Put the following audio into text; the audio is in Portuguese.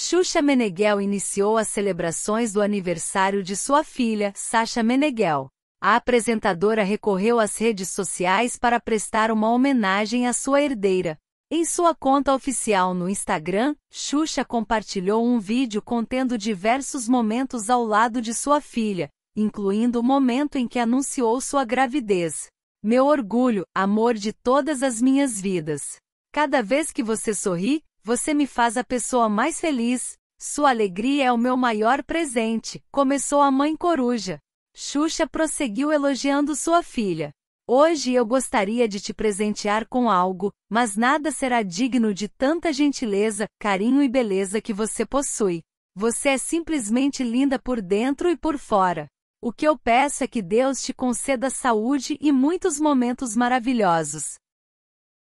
Xuxa Meneghel iniciou as celebrações do aniversário de sua filha, Sasha Meneghel. A apresentadora recorreu às redes sociais para prestar uma homenagem à sua herdeira. Em sua conta oficial no Instagram, Xuxa compartilhou um vídeo contendo diversos momentos ao lado de sua filha, incluindo o momento em que anunciou sua gravidez. Meu orgulho, amor de todas as minhas vidas. Cada vez que você sorri, você me faz a pessoa mais feliz. Sua alegria é o meu maior presente, começou a mãe coruja. Xuxa prosseguiu elogiando sua filha. Hoje eu gostaria de te presentear com algo, mas nada será digno de tanta gentileza, carinho e beleza que você possui. Você é simplesmente linda por dentro e por fora. O que eu peço é que Deus te conceda saúde e muitos momentos maravilhosos.